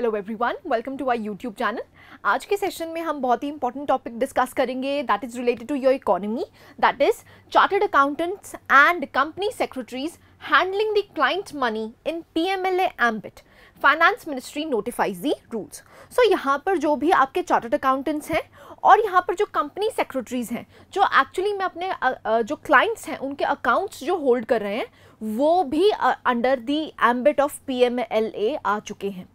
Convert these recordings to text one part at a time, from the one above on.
Hello everyone welcome to I YouTube channel आज के session में हम बहुत ही इंपॉर्टेंट टॉपिक डिस्कस करेंगे that is related to your economy that is chartered accountants and company secretaries handling the client money in P M L ambit finance ministry notifies the rules so यहाँ पर जो भी आपके chartered accountants हैं और यहाँ पर जो कंपनी सेक्रेटरीज़ हैं जो एक्चुअली में अपने जो क्लाइंट्स हैं उनके अकाउंट्स जो होल्ड कर रहे हैं वो भी under the ambit of P आ चुके हैं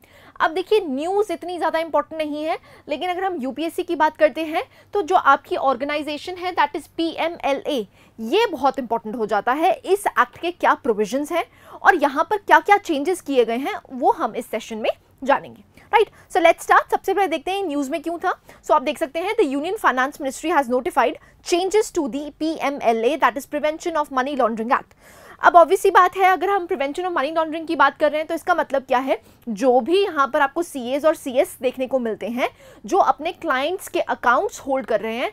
अब देखिए न्यूज़ इतनी ज़्यादा इंपॉर्टेंट नहीं है लेकिन अगर हम यूपीएससी की बात करते हैं तो जो आपकी ऑर्गेनाइजेशन है दैट इज़ पी ये बहुत इंपॉर्टेंट हो जाता है इस एक्ट के क्या प्रोविजन हैं और यहाँ पर क्या क्या चेंजेस किए गए हैं वो हम इस सेशन में जानेंगे राइट सो लेट स्टार्ट सबसे पहले देखते हैं न्यूज़ में क्यों था सो so, आप देख सकते हैं the union finance ministry has notified changes to the P M L A that is prevention of money laundering act अब ऑब्वियसली बात है अगर हम प्रिवेंशन ऑफ मनी लॉन्ड्रिंग की बात कर रहे हैं तो इसका मतलब क्या है जो भी यहाँ पर आपको सी और सी देखने को मिलते हैं जो अपने क्लाइंट्स के अकाउंट्स होल्ड कर रहे हैं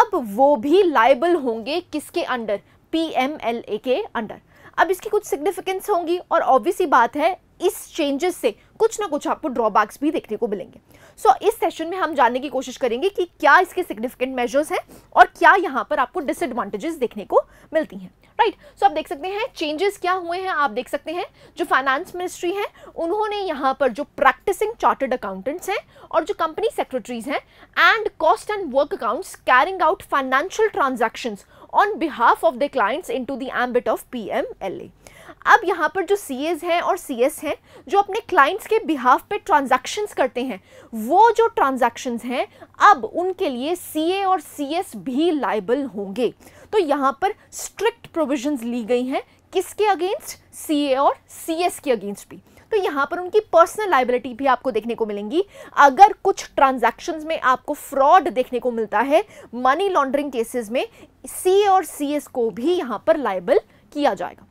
अब वो भी लाइबल होंगे किसके अंडर पी के अंडर अब इसकी कुछ सिग्निफिकेंस होंगी और ऑब्वियसली बात है इस चेंजेस से कुछ ना कुछ आपको ड्रॉबैक्स भी देखने को मिलेंगे सो so, इस सेशन में हम जानने की कोशिश करेंगे कि क्या इसके सिग्निफिकेंट मेजर्स हैं और क्या यहाँ पर आपको डिसएडवांटेजेस देखने को मिलती हैं राइट right? सो so, आप देख सकते हैं चेंजेस क्या हुए हैं आप देख सकते हैं जो फाइनेंस मिनिस्ट्री है उन्होंने यहाँ पर जो प्रैक्टिसिंग चार्टर्ड अकाउंटेंट्स हैं और जो कंपनी सेक्रेटरीज हैं and cost and work accounts carrying out financial transactions on behalf of the clients into the ambit of PMLA. अब यहाँ पर जो सी हैं और सी हैं जो अपने क्लाइंट्स के बिहाफ पे ट्रांजैक्शंस करते हैं वो जो ट्रांजैक्शंस हैं अब उनके लिए सी और सी भी लाइबल होंगे तो यहाँ पर स्ट्रिक्ट प्रोविजंस ली गई हैं किसके अगेंस्ट सी और सी के अगेंस्ट भी तो यहाँ पर उनकी पर्सनल लाइबिलिटी भी आपको देखने को मिलेंगी अगर कुछ ट्रांजेक्शन में आपको फ्रॉड देखने को मिलता है मनी लॉन्ड्रिंग केसेस में सी और सी को भी यहाँ पर लाइबल किया जाएगा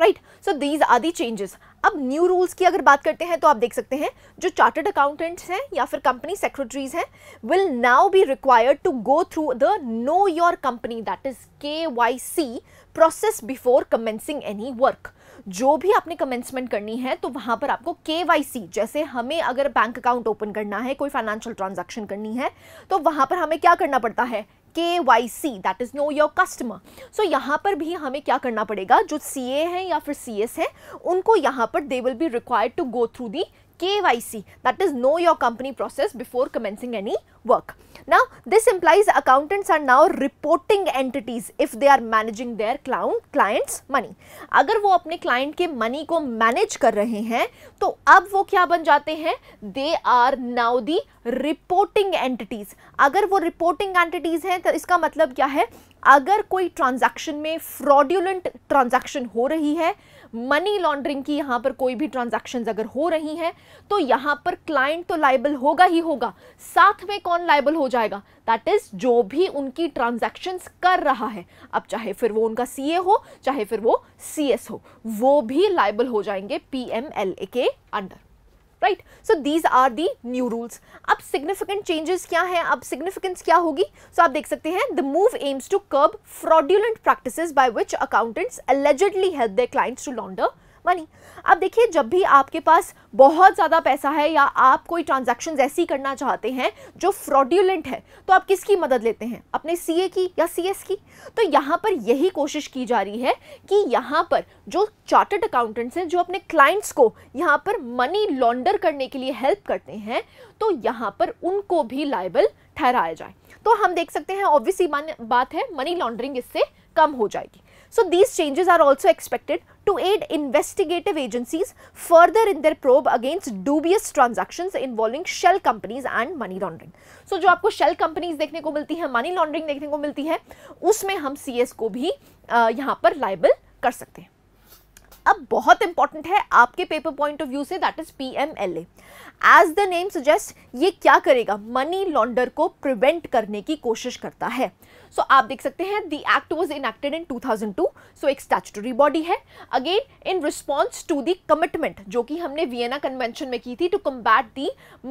right so these are the changes अब न्यू रूल्स की अगर बात करते हैं तो आप देख सकते हैं जो चार्टर्ड अकाउंटेंट्स हैं या फिर कंपनी सेक्रेटरीज हैं will now be required to go through the know your company that is K Y C process before commencing any work जो भी आपने कमेंसमेंट करनी है तो वहां पर आपको के जैसे हमें अगर बैंक अकाउंट ओपन करना है कोई फाइनेंशियल ट्रांजेक्शन करनी है तो वहां पर हमें क्या करना पड़ता है K Y C that is know your customer so यहाँ पर भी हमें क्या करना पड़ेगा जो सी ए हैं या फिर सी एस हैं उनको यहाँ पर they will be required to go through the KYC that is know your company process before commencing any work. Now this implies accountants are now reporting entities if they are managing their clients money. अगर वो अपने client के money को manage कर रहे हैं तो अब वो क्या बन जाते हैं They are now the reporting entities. अगर वो reporting entities हैं तो इसका मतलब क्या है अगर कोई transaction में fraudulent transaction हो रही है मनी लॉन्ड्रिंग की यहाँ पर कोई भी ट्रांजैक्शंस अगर हो रही हैं तो यहाँ पर क्लाइंट तो लाइबल होगा ही होगा साथ में कौन लाइबल हो जाएगा दैट इज़ जो भी उनकी ट्रांजैक्शंस कर रहा है अब चाहे फिर वो उनका सी हो चाहे फिर वो सी हो वो भी लाइबल हो जाएंगे पी के under right so these are the new rules अब सिग्निफिकेंट चेंजेस क्या हैं अब सिग्निफिकेंस क्या होगी सो so, आप देख सकते हैं the move aims to curb fraudulent practices by which accountants allegedly help their clients to launder money अब देखिए जब भी आपके पास बहुत ज़्यादा पैसा है या आप कोई ट्रांजेक्शन ऐसी करना चाहते हैं जो फ्रॉड्यूलेंट है तो आप किसकी मदद लेते हैं अपने सी की या सी की तो यहाँ पर यही कोशिश की जा रही है कि यहाँ पर जो चार्टर्ड अकाउंटेंट्स हैं जो अपने क्लाइंट्स को यहाँ पर मनी लॉन्डर करने के लिए हेल्प करते हैं तो यहाँ पर उनको भी लाइबल ठहराया जाए तो हम देख सकते हैं ऑब्वियसली बात है मनी लॉन्ड्रिंग इससे कम हो जाएगी So these changes are also expected to aid investigative agencies further in their probe against dubious transactions involving shell companies and money laundering. So जो आपको shell companies देखने को मिलती है money laundering देखने को मिलती है उसमें हम CS को भी यहाँ पर liable कर सकते हैं अब बहुत इंपॉर्टेंट है आपके पेपर पॉइंट ऑफ व्यू से that is P M L as the name suggest ये क्या करेगा मनी लॉन्डर को प्रिवेंट करने की कोशिश करता है सो so, आप देख सकते हैं the act was enacted in 2002 so एक स्टैचुटरी बॉडी है again in response to the commitment जो कि हमने वियना कन्वेंशन में की थी to combat the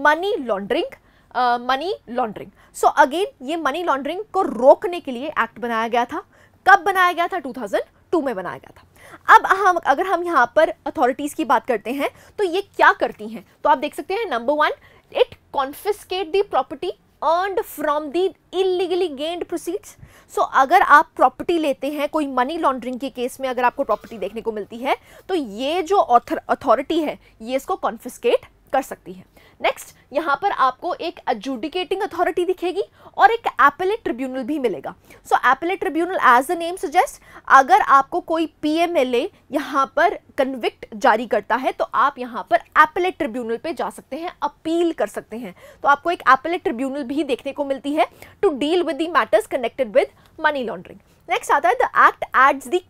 money laundering money laundering so again ये मनी लॉन्ड्रिंग को रोकने के लिए एक्ट बनाया गया था कब बनाया गया था टू थाउजेंड टू में बनाया गया था अब हम अगर हम यहाँ पर अथॉरिटीज़ की बात करते हैं तो ये क्या करती हैं तो आप देख सकते हैं number one it confiscate the property earned from the illegally gained proceeds so अगर आप प्रॉपर्टी लेते हैं कोई मनी लॉन्ड्रिंग के केस में अगर आपको प्रॉपर्टी देखने को मिलती है तो ये जो अथॉरिटी है ये इसको कॉन्फिस्केट कर सकती है नेक्स्ट यहाँ पर आपको एक एडजुडिकेटिंग अथॉरिटी दिखेगी और एक एपेलेट ट्रिब्यूनल भी मिलेगा so appellate tribunal as the name suggest अगर आपको कोई पी एम एल ए यहाँ पर कन्विक्ट जारी करता है तो आप यहाँ पर एपेलेट ट्रिब्यूनल पे जा सकते हैं अपील कर सकते हैं तो आपको एक एपेलेट ट्रिब्यूनल भी देखने को मिलती है to deal with the matters connected with money laundering next आता है the act adds the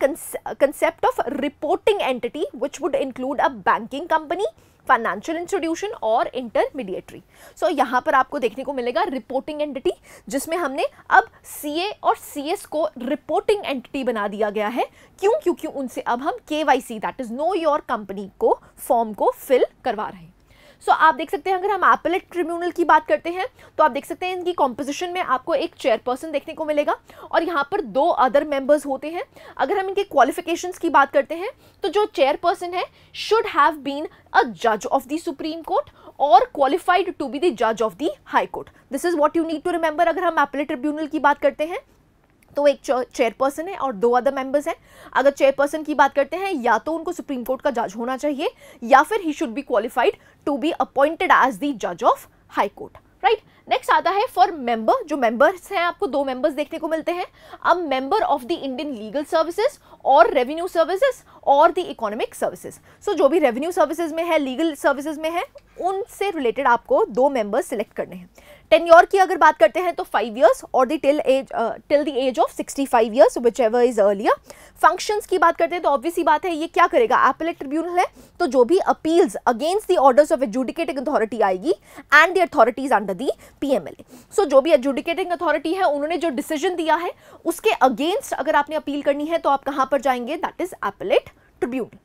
concept of reporting entity which would include a banking company financial institution और इंटरमीडिएटरी सो so, यहाँ पर आपको देखने को मिलेगा रिपोर्टिंग एंटिटी जिसमें हमने अब सी ए और सी एस को रिपोर्टिंग एंटिटी बना दिया गया है क्यों क्योंकि उनसे अब हम K Y C that is know your company को फॉर्म को फिल करवा रहे हैं सो आप देख सकते हैं अगर हम एपलेट ट्रिब्यूनल की बात करते हैं तो आप देख सकते हैं इनकी कॉम्पोजिशन में आपको एक चेयरपर्सन देखने को मिलेगा और यहाँ पर दो अदर मेंबर्स होते हैं अगर हम इनके क्वालिफिकेशंस की बात करते हैं तो जो चेयरपर्सन है शुड हैव बीन अ जज ऑफ द सुप्रीम कोर्ट और क्वालिफाइड टू बी द जज of the high court this is what you need to remember अगर हम एपलेट ट्रिब्यूनल की बात करते हैं तो एक चेयरपर्सन है और दो अदर मेंबर्स हैं अगर चेयरपर्सन की बात करते हैं या तो उनको सुप्रीम कोर्ट का जज होना चाहिए या फिर he should be qualified to be appointed as the जज of high court right next आता है फॉर मेंबर जो मेंबर्स हैं आपको दो मेंबर्स देखने को मिलते हैं अब member of the Indian legal services और रेवेन्यू सर्विसेज और द इकोनॉमिक सर्विसेज सो जो भी रेवेन्यू सर्विसेज में है लीगल सर्विसेज में है उनसे रिलेटेड आपको दो मेंबर्स सिलेक्ट करने हैं टेन ईयर की अगर बात करते हैं तो फाइव ईयर्स और the till age till the age of sixty five years whichever is earlier functions की बात करते हैं तो ऑब्वियसली बात है ये क्या करेगा एपलेट ट्रिब्यूनल है तो जो भी appeals against the orders of adjudicating authority आएगी and the authorities under the P M L A so जो भी एजुडिकेटिंग अथॉरिटी है उन्होंने जो डिसीजन दिया है उसके अगेंस्ट अगर आपने अपील करनी है तो आप कहाँ पर जाएंगे दैट इज एपलेट ट्रिब्यूनल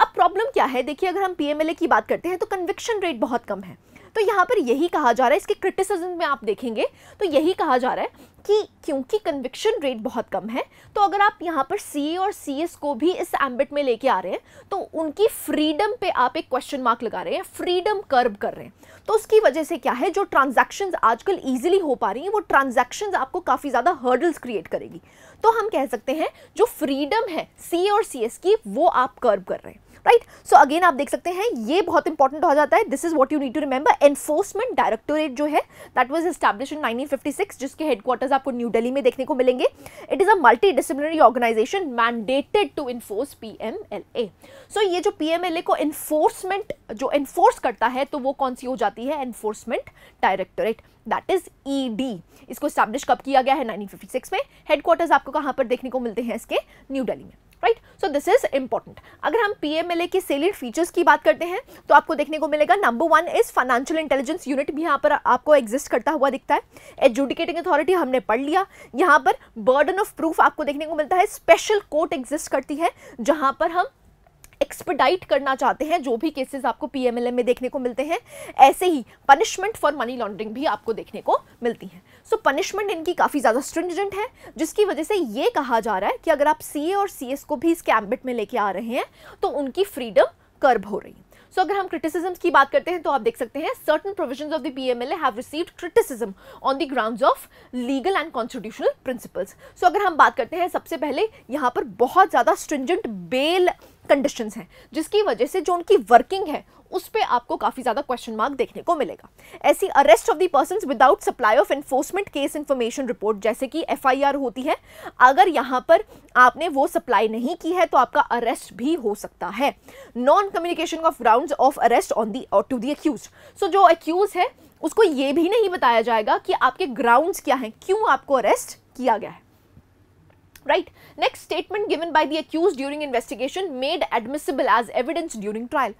अब प्रॉब्लम क्या है देखिए अगर हम पीएमएलए की बात करते हैं तो कन्विक्शन रेट बहुत कम है तो यहाँ पर यही कहा जा रहा है इसके क्रिटिसिज्म में आप देखेंगे तो यही कहा जा रहा है कि क्योंकि कन्विक्शन रेट बहुत कम है तो अगर आप यहाँ पर सी और सी को भी इस एम्बिट में लेके आ रहे हैं तो उनकी फ्रीडम पे आप एक क्वेश्चन मार्क लगा रहे हैं फ्रीडम कर्व कर रहे हैं तो उसकी वजह से क्या है जो ट्रांजेक्शन आजकल ईजिली हो पा रही हैं वो ट्रांजेक्शन आपको काफ़ी ज़्यादा हर्डल्स क्रिएट करेगी तो हम कह सकते हैं जो फ्रीडम है सी और सी की वो आप कर्व कर रहे हैं राइट सो अगेन आप देख सकते हैं ये बहुत इंपॉर्टेंट हो जाता है this is what you need to remember enforcement directorate जो है दैट वॉज एस्टैब्लिश इन 1956 जिसके हेडक्वार्टर्स आपको न्यू दिल्ली में देखने को मिलेंगे it is a multi disciplinary organisation mandated to enforce P M L A so ये जो पी एम एल ए को इन्फोर्समेंट जो इन्फोर्स करता है तो वो कौन सी हो जाती है enforcement directorate that is E D इसको स्टैब्लिश कब किया गया है 1956 में हेडक्वार्टर्स आपको कहाँ पर देखने को मिलते हैं इसके न्यू दिल्ली में सो दिस इज इंपॉर्टेंट अगर हम पीएमएलए के सेलिड फीचर्स की बात करते हैं तो आपको देखने को मिलेगा number one is financial intelligence unit भी यहाँ पर आपको एग्जिस्ट करता हुआ दिखता है एजुडिकेटिंग अथॉरिटी हमने पढ़ लिया यहाँ पर बर्डन ऑफ प्रूफ आपको देखने को मिलता है स्पेशल कोर्ट एग्जिस्ट करती है जहाँ पर हम एक्सपेडाइट करना चाहते हैं जो भी केसेस आपको पीएमएलएम में देखने को मिलते हैं ऐसे ही पनिशमेंट फॉर मनी लॉन्ड्रिंग भी आपको देखने को मिलती है सो so, पनिशमेंट इनकी काफ़ी ज़्यादा स्ट्रिंजेंट है जिसकी वजह से ये कहा जा रहा है कि अगर आप सी और सी को भी इस कैम्बिट में लेके आ रहे हैं तो उनकी फ्रीडम कर्ब हो रही है सो so, अगर हम क्रिटिसिज्म की बात करते हैं तो आप देख सकते हैं certain provision of the P M L have received criticism on the ground of legal and constitutional principles so अगर हम बात करते हैं सबसे पहले यहाँ पर बहुत ज़्यादा स्ट्रिंजेंट बेल कंडीशंस हैं जिसकी वजह से जो उनकी वर्किंग है उस पर आपको काफ़ी ज़्यादा क्वेश्चन मार्क देखने को मिलेगा ऐसी arrest of the person without supply of enforcement case information report जैसे कि एफआईआर होती है अगर यहाँ पर आपने वो सप्लाई नहीं की है तो आपका अरेस्ट भी हो सकता है non communication of ground of arrest on the to the accused so जो एक्यूज है उसको ये भी नहीं बताया जाएगा कि आपके ग्राउंड क्या हैं क्यों आपको अरेस्ट किया गया है right next statement given by the accused during investigation made admissible as evidence during trial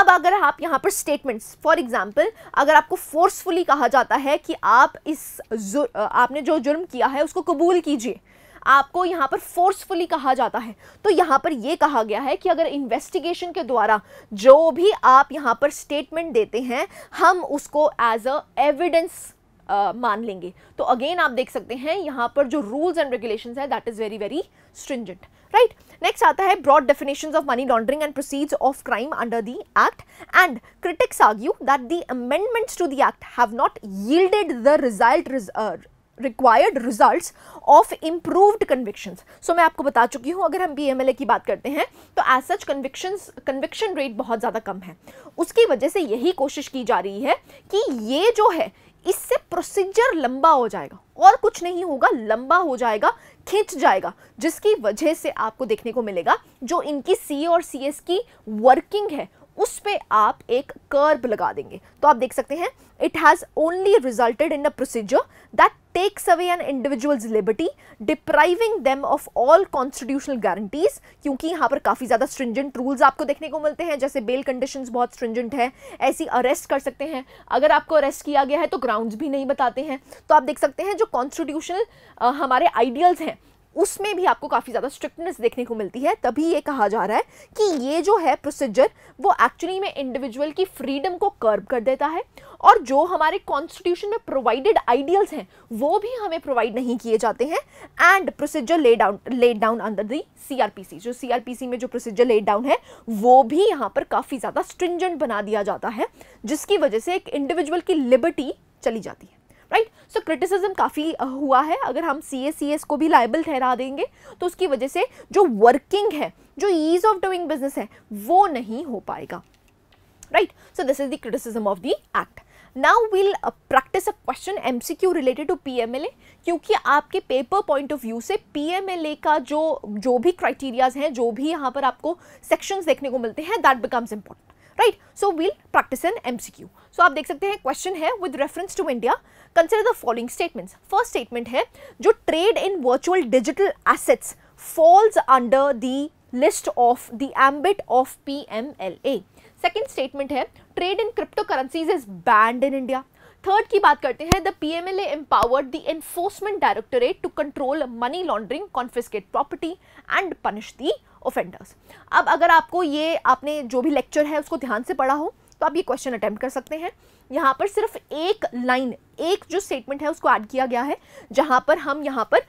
अब अगर आप यहाँ पर स्टेटमेंट्स फॉर एग्जाम्पल अगर आपको फोर्सफुली कहा जाता है कि आप इस आपने जो जुर्म किया है उसको कबूल कीजिए आपको यहाँ पर फोर्सफुली कहा जाता है तो यहाँ पर यह कहा गया है कि अगर इन्वेस्टिगेशन के द्वारा जो भी आप यहाँ पर स्टेटमेंट देते हैं हम उसको एज अ एविडेंस आ, मान लेंगे तो अगेन आप देख सकते हैं यहाँ पर जो रूल्स एंड रेगुलेशन है that is very very stringent right next आता है broad definition of money laundering and proceeds of crime under the act and critics argue that the amendments to the act have not yielded the result required result of improved conviction so मैं आपको बता चुकी हूँ अगर हम B M L ए की बात करते हैं तो as such conviction conviction rate बहुत ज़्यादा कम है उसकी वजह से यही कोशिश की जा रही है कि ये जो है इससे प्रोसीजर लंबा हो जाएगा और कुछ नहीं होगा लंबा हो जाएगा खींच जाएगा जिसकी वजह से आपको देखने को मिलेगा जो इनकी सी और सी की वर्किंग है उस पे आप एक कर्ब लगा देंगे तो आप देख सकते हैं it has only resulted in a procedure that takes away an individual's liberty depriving them of all constitutional guarantees क्योंकि यहाँ पर काफ़ी ज़्यादा स्ट्रिंजेंट रूल्स आपको देखने को मिलते हैं जैसे बेल कंडीशन बहुत स्ट्रिंजेंट है ऐसी अरेस्ट कर सकते हैं अगर आपको अरेस्ट किया गया है तो ग्राउंड भी नहीं बताते हैं तो आप देख सकते हैं जो कॉन्स्टिट्यूशनल हमारे आइडियल्स हैं उसमें भी आपको काफ़ी ज़्यादा स्ट्रिक्टनेस देखने को मिलती है तभी ये कहा जा रहा है कि ये जो है प्रोसीजर वो एक्चुअली में इंडिविजुअल की फ्रीडम को कर्ब कर देता है और जो हमारे कॉन्स्टिट्यूशन में प्रोवाइडेड आइडियल्स हैं वो भी हमें प्रोवाइड नहीं किए जाते हैं and procedure lay down laid down under the C जो सी में जो प्रोसीजर लेड डाउन है वो भी यहाँ पर काफ़ी ज़्यादा स्ट्रिंजेंट बना दिया जाता है जिसकी वजह से एक इंडिविजुअल की लिबर्टी चली जाती है सो क्रिटिसिज्म काफ़ी हुआ है अगर हम सी एस को भी लाइबल ठहरा देंगे तो उसकी वजह से जो वर्किंग है जो ईज़ ऑफ डूइंग बिजनेस है वो नहीं हो पाएगा right so this is the criticism of the act now we'll uh, practice a question mcq related to क्योंकि आपके पेपर पॉइंट ऑफ व्यू से पीएमएलए का जो जो भी क्राइटेरियाज हैं जो भी यहाँ पर आपको सेक्शंस देखने को मिलते हैं that becomes important right so we'll practice an mcq so aap dekh sakte hain question here with reference to india consider the following statements first statement hai jo trade in virtual digital assets falls under the list of the ambit of pmla second statement hai trade in cryptocurrencies is banned in india Third, की बात करते the PMLA empowered the Enforcement Directorate to control money laundering, confiscate property, and punish the. Offenders अब अगर आपको ये आपने जो भी लेक्चर है उसको ध्यान से पढ़ा हो तो आप ये क्वेश्चन अटैम्प्ट कर सकते हैं यहाँ पर सिर्फ एक लाइन एक जो स्टेटमेंट है उसको ऐड किया गया है जहाँ पर हम यहाँ पर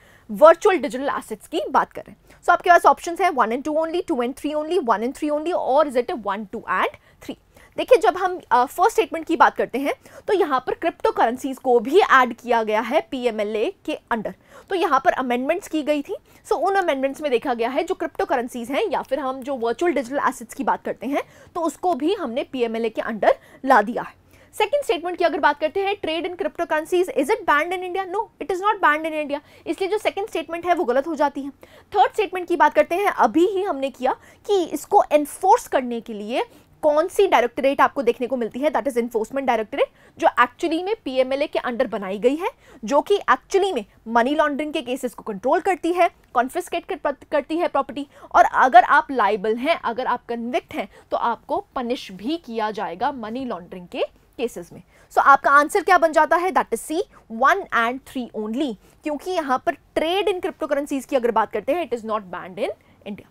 वर्चुअल डिजिटल एसेट्स की बात कर रहे हैं सो so, आपके पास ऑप्शन है one and two only two and three only one and three only और is it one two and three देखिए जब हम फर्स्ट स्टेटमेंट की बात करते हैं तो यहाँ पर क्रिप्टो करेंसीज को भी ऐड किया गया है पीएमएलए के अंडर तो यहाँ पर अमेंडमेंट्स की गई थी सो so, उन अमेंडमेंट्स में देखा गया है जो क्रिप्टो करेंसीज हैं या फिर हम जो वर्चुअल डिजिटल एसेट्स की बात करते हैं तो उसको भी हमने पी के अंडर ला दिया है सेकेंड स्टेटमेंट की अगर बात करते हैं trade in crypto currencies is it banned in India no it is not banned in India इसलिए जो सेकंड स्टेटमेंट है वो गलत हो जाती है थर्ड स्टेटमेंट की बात करते हैं अभी ही हमने किया कि इसको एनफोर्स करने के लिए कौन सी डायरेक्टरेट आपको देखने को मिलती है दैट इज इन्फोर्समेंट डायरेक्टरेट जो एक्चुअली में पीएमएलए के अंडर बनाई गई है जो कि एक्चुअली में मनी लॉन्ड्रिंग के केसेस को कंट्रोल करती है कॉन्फिस्केट करती है प्रॉपर्टी और अगर आप लाइबल हैं अगर आप कन्विक्ट हैं तो आपको पनिश भी किया जाएगा मनी लॉन्ड्रिंग के केसेस में सो so, आपका आंसर क्या बन जाता है that is C one and three only क्योंकि यहाँ पर ट्रेड इन क्रिप्टो करेंसीज की अगर बात करते हैं it is not banned in India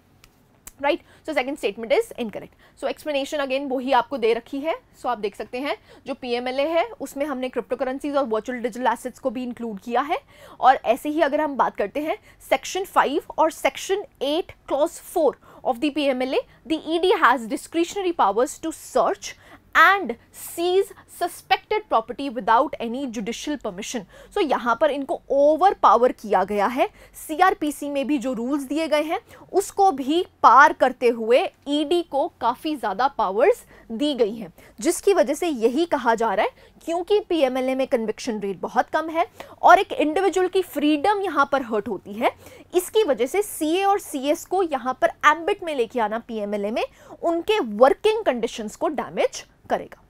right so second statement is incorrect so explanation again वही आपको दे रखी है सो so, आप देख सकते हैं जो पी है उसमें हमने क्रिप्टो करेंसीज और वर्चुअल डिजिटल एसेट्स को भी इंक्लूड किया है और ऐसे ही अगर हम बात करते हैं सेक्शन फाइव और section eight clause four of the P M L A the E D has discretionary powers to search and seize suspected property without any judicial permission so यहाँ पर इनको ओवर पावर किया गया है CrPC में भी जो रूल्स दिए गए हैं उसको भी पार करते हुए ईडी e को काफ़ी ज़्यादा पावर्स दी गई हैं जिसकी वजह से यही कहा जा रहा है क्योंकि पीएमएलए में कन्विक्शन रेट बहुत कम है और एक इंडिविजुअल की फ्रीडम यहाँ पर हर्ट होती है इसकी वजह से सीए और सीएस को यहाँ पर एम्बिट में लेके आना पीएमएलए में उनके वर्किंग कंडीशंस को डैमेज करेगा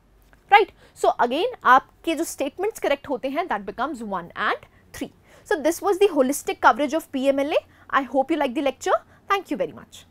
राइट सो अगेन आपके जो स्टेटमेंट्स करेक्ट होते हैं that becomes one and three so this was the holistic coverage of P I hope you like the lecture thank you very much